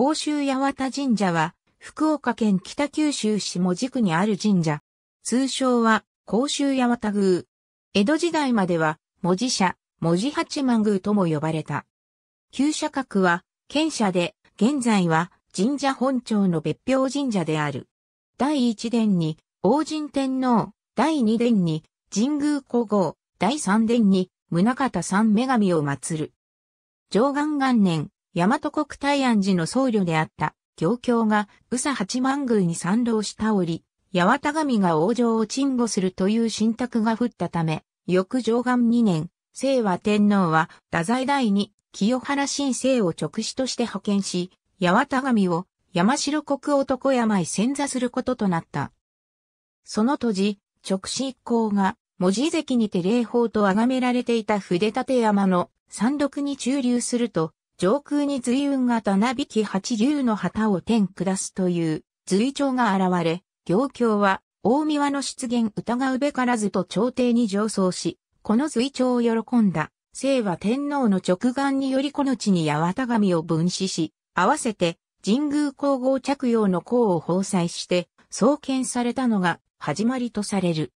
甲州八幡神社は、福岡県北九州市門司区にある神社。通称は、甲州八幡宮。江戸時代までは、門司社、門司八幡宮とも呼ばれた。旧社格は、県社で、現在は、神社本庁の別表神社である。第一殿に、王神天皇、第二殿に、神宮皇后、第三殿に、宗方三女神を祀る。上元元年、大和国大安寺の僧侶であった行教が宇佐八幡宮に賛同したり、八幡神が王城を鎮護するという信託が降ったため、翌上岸2年、清和天皇は太宰大に清原新生を直使として派遣し、八幡神を山城国男山へ潜座することとなった。その当時、直使一行が文字遺跡にて霊法と崇められていた筆立山の山麓に駐留すると、上空に随雲がたなびき八竜の旗を天下すという随鳥が現れ、行教は大宮の出現疑うべからずと朝廷に上奏し、この随鳥を喜んだ、聖は天皇の直眼によりこの地に八幡神を分子し、合わせて神宮皇后着用の功を奉祭して、創建されたのが始まりとされる。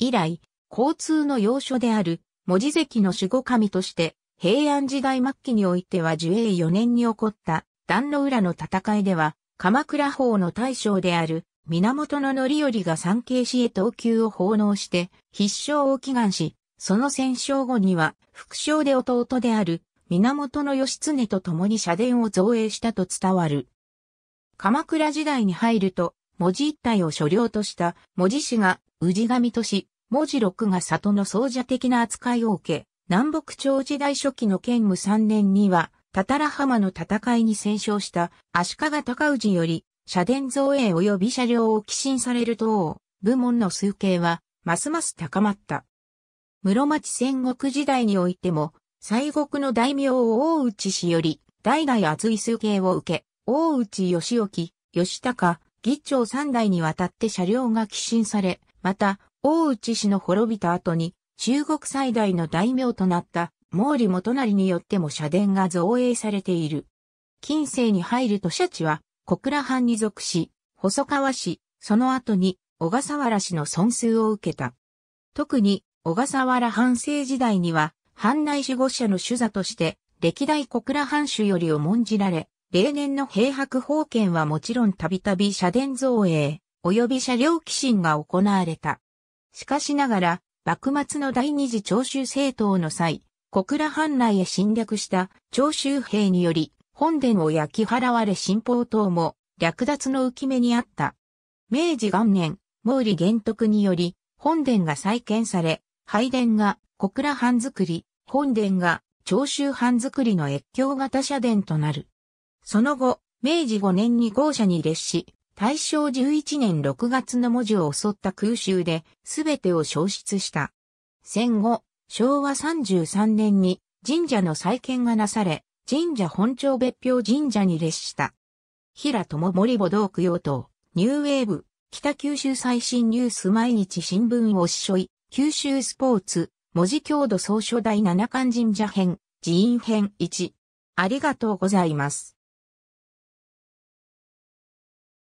以来、交通の要所である文字関の守護神として、平安時代末期においては樹永4年に起こった壇の浦の戦いでは、鎌倉法の大将である源範頼が三景師へ投球を奉納して必勝を祈願し、その戦勝後には副将で弟である源義経と共に社殿を造営したと伝わる。鎌倉時代に入ると、文字一体を所領とした文字氏が氏神とし、文字録が里の総者的な扱いを受け、南北朝時代初期の建武3年には、たたら浜の戦いに戦勝した足利高氏より、社殿造営及び車両を寄進される等、部門の数形は、ますます高まった。室町戦国時代においても、西国の大名を大内氏より、代々厚い数形を受け、大内義興、義高、議長三代にわたって車両が寄進され、また、大内氏の滅びた後に、中国最大の大名となった毛利元就によっても社殿が造営されている。近世に入ると社地は小倉藩に属し、細川氏、その後に小笠原氏の損数を受けた。特に小笠原藩政時代には、藩内守護者の主座として、歴代小倉藩主よりを重んじられ、例年の平白奉献はもちろんたびたび社殿造営、及び車両寄進が行われた。しかしながら、幕末の第二次長州政党の際、小倉藩内へ侵略した長州兵により、本殿を焼き払われ新法等も略奪の浮き目にあった。明治元年、毛利元徳により、本殿が再建され、拝殿が小倉藩造り、本殿が長州藩造りの越境型社殿となる。その後、明治5年に豪社に列し、大正11年6月の文字を襲った空襲で、すべてを消失した。戦後、昭和33年に神社の再建がなされ、神社本庁別表神社に列した。平友森母道供養等、ニューウェーブ、北九州最新ニュース毎日新聞をっしょい、九州スポーツ、文字郷土総書第七冠神社編、寺院編1。ありがとうございます。